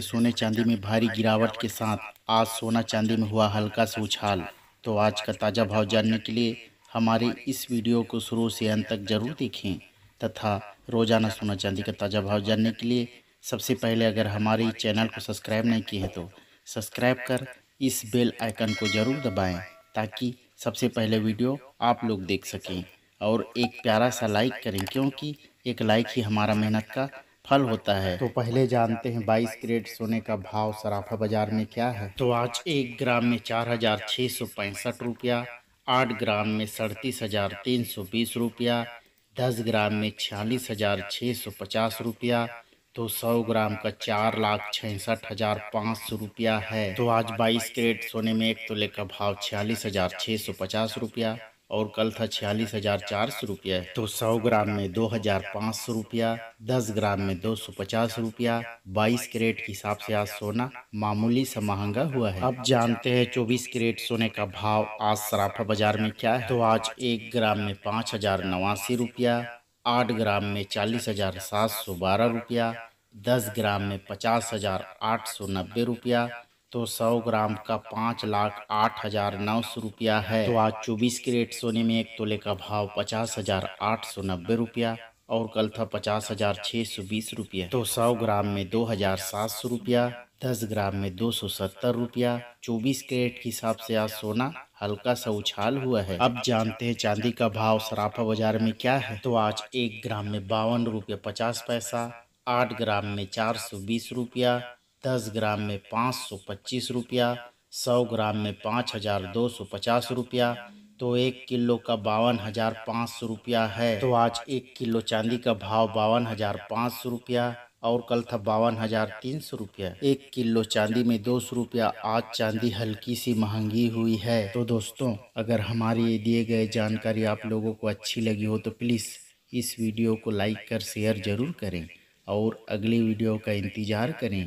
सोने चांदी में भारी गिरावट के साथ आज सोना चांदी में हुआ हल्का सा उछाल तो आज का ताज़ा भाव जानने के लिए हमारे इस वीडियो को शुरू से अंत तक जरूर देखें तथा रोज़ाना सोना चांदी का ताज़ा भाव जानने के लिए सबसे पहले अगर हमारे चैनल को सब्सक्राइब नहीं किए हैं तो सब्सक्राइब कर इस बेल आइकन को ज़रूर दबाएं ताकि सबसे पहले वीडियो आप लोग देख सकें और एक प्यारा सा लाइक करें क्योंकि एक लाइक ही हमारा मेहनत का फल होता है तो पहले जानते हैं 22 ग्रेड सोने का भाव सराफा बाजार में क्या है तो आज एक ग्राम में चार हजार छह सौ पैंसठ रुपया आठ ग्राम में सड़तीस हजार तीन सौ बीस रुपया दस ग्राम में छियालीस हजार छह सौ पचास रुपया तो सौ ग्राम का चार लाख छसठ हजार पाँच सौ रुपया है तो आज 22 ग्रेड सोने में एक तोले का भाव छियालीस हजार छह सौ पचास रुपया और कल था छियालीस हजार चार सौ रुपया तो सौ ग्राम में दो हजार पाँच सौ रुपया दस ग्राम में दो सौ पचास रुपया बाईस करेट के हिसाब से आज सोना मामूली सा महंगा हुआ है अब जानते हैं चौबीस करेट सोने का भाव आज सराफा बाजार में क्या है तो आज एक ग्राम में पाँच हजार नवासी रुपया आठ ग्राम में चालीस हजार सात सौ बारह रुपया दस ग्राम में पचास हजार आठ सौ नब्बे रुपया तो 100 ग्राम का पाँच लाख आठ हजार नौ सौ रुपया है तो आज 24 कैरेट सोने में एक तोले का भाव पचास हजार आठ सौ नब्बे रुपया और कल था पचास हजार छह सौ बीस रुपया तो सौ ग्राम में दो हजार सात सौ रुपया दस ग्राम में दो सौ सत्तर रुपया चौबीस कैरेट के हिसाब से आज सोना हल्का सा उछाल हुआ है अब जानते हैं चांदी का भाव सराफा बाजार में क्या है तो आज एक ग्राम में बावन रुपया पचास पैसा आठ ग्राम में चार सौ बीस रुपया दस ग्राम में पाँच सौ पच्चीस रुपया सौ ग्राम में पाँच हजार दो सौ पचास रुपया तो एक किलो का बावन हजार पाँच सौ रुपया है तो आज एक किलो चांदी का भाव बावन हजार पाँच सौ रुपया और कल था बावन हजार तीन सौ रुपया एक किलो चांदी में दो सौ रुपया आज चांदी हल्की सी महंगी हुई है तो दोस्तों अगर हमारी दिए गए जानकारी आप लोगों को अच्छी लगी हो तो प्लीज़ इस वीडियो को लाइक कर शेयर ज़रूर करें और अगली वीडियो का इंतज़ार करें